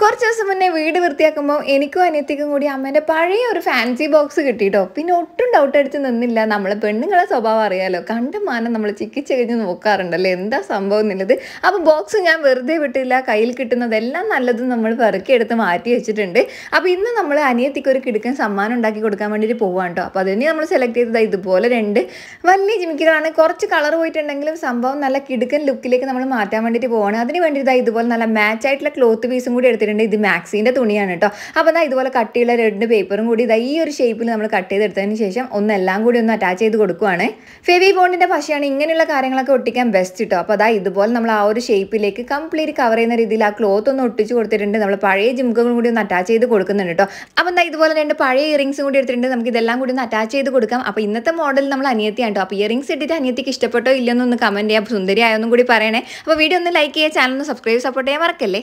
കുറച്ച് ദിവസം മുന്നേ വീട് വൃത്തിയാക്കുമ്പോൾ എനിക്കും അനിയത്തിക്കും കൂടി അമ്മേൻ്റെ പഴയ ഒരു ഫാൻസി ബോക്സ് കിട്ടിയിട്ടോ പിന്നെ ഒട്ടും ഡൗട്ട് അടിച്ച് നിന്നില്ല നമ്മൾ പെണ്ണുങ്ങളെ സ്വഭാവം അറിയാലോ കണ്ട മാനം നമ്മൾ ചിക്കിച്ച് കഴിഞ്ഞ് നോക്കാറുണ്ടല്ലോ എന്താ സംഭവം എന്നുള്ളത് അപ്പോൾ ബോക്സ് ഞാൻ വെറുതെ വിട്ടില്ല കയ്യിൽ കിട്ടുന്നതെല്ലാം നല്ലതും നമ്മൾ പെറുക്കിയെടുത്ത് മാറ്റി വെച്ചിട്ടുണ്ട് അപ്പോൾ ഇന്ന് നമ്മൾ അനിയത്തിക്ക് ഒരു കിടുക്കൻ സമ്മാനം ഉണ്ടാക്കി കൊടുക്കാൻ വേണ്ടിയിട്ട് പോകാം കേട്ടോ അപ്പോൾ അതിന് നമ്മൾ സെലക്ട് ചെയ്തത് ഇതുപോലെ രണ്ട് വലിയ ജിമിക്കുകളാണ് കുറച്ച് കളർ പോയിട്ടുണ്ടെങ്കിലും സംഭവം നല്ല കിടുക്കൻ ലുക്കിലേക്ക് നമ്മൾ മാറ്റാൻ വേണ്ടിയിട്ട് പോവാണ് അതിന് വേണ്ടിയിട്ട് ഇതുപോലെ നല്ല മാച്ച് ആയിട്ടുള്ള ക്ലോത്ത് പീസും കൂടി എടുത്തിട്ട് വെച്ചിട്ടുണ്ട് ഇത് മാക്സിൻ്റെ തുണിയാണ് കേട്ടോ അപ്പോൾ എന്നാൽ ഇതുപോലെ കട്ടിയുള്ള രണ്ട് പേപ്പറും കൂടി ഇതാ ഈ ഒരു ഷേപ്പിൽ നമ്മൾ കട്ട് ചെയ്തെടുത്തതിന് ശേഷം ഒന്നെല്ലാം കൂടി ഒന്ന് അറ്റാച്ച് ചെയ്ത് കൊടുക്കുവാണ് ഫെവി ബോണ്ടിൻ്റെ പശയാണ് ഇങ്ങനെയുള്ള കാര്യങ്ങളൊക്കെ ഒട്ടിക്കാൻ ബെസ്റ്റ് കേട്ടോ അപ്പോൾ അതാ ഇതുപോലെ നമ്മൾ ആ ഒരു ഷേപ്പിലേക്ക് കംപ്ലീറ്റ് കവർ ചെയ്യുന്ന രീതിയിൽ ആ ക്ലോത്ത് ഒന്ന് ഒട്ടിച്ച് കൊടുത്തിട്ടുണ്ട് നമ്മൾ പഴയ ജിമുക്കും കൂടി ഒന്ന് അറ്റാച്ച് ചെയ്ത് കൊടുക്കുന്നുണ്ട് കേട്ടോ അപ്പോൾ എന്താ ഇതുപോലെ രണ്ട് പഴയ ഇയറിംഗ്സും കൂടി എടുത്തിട്ടുണ്ട് നമുക്ക് ഇതെല്ലാം കൂടി ഒന്ന് അറ്റാച്ച് ചെയ്ത് കൊടുക്കാം അപ്പോൾ ഇന്നത്തെ മോഡൽ നമ്മൾ അനിയത്തിയാണ് കേട്ടോ അപ്പോൾ ഇയറിംഗ്സ് ഇട്ടിട്ട് അനിയത്തിക്ക് ഇഷ്ടപ്പെട്ടോ ഇല്ലെന്നൊന്ന് കമൻറ്റ് ചെയ്യാം സുന്ദരി ആയൊന്നും കൂടി പറയണേ അപ്പോൾ വീഡിയോ ഒന്ന് ലൈക്ക് ചെയ്യുക ചാനൽ ഒന്ന് സബ്സ്ക്രൈബ് സപ്പോർട്ട് ചെയ്യാൻ മറക്കല്ലേ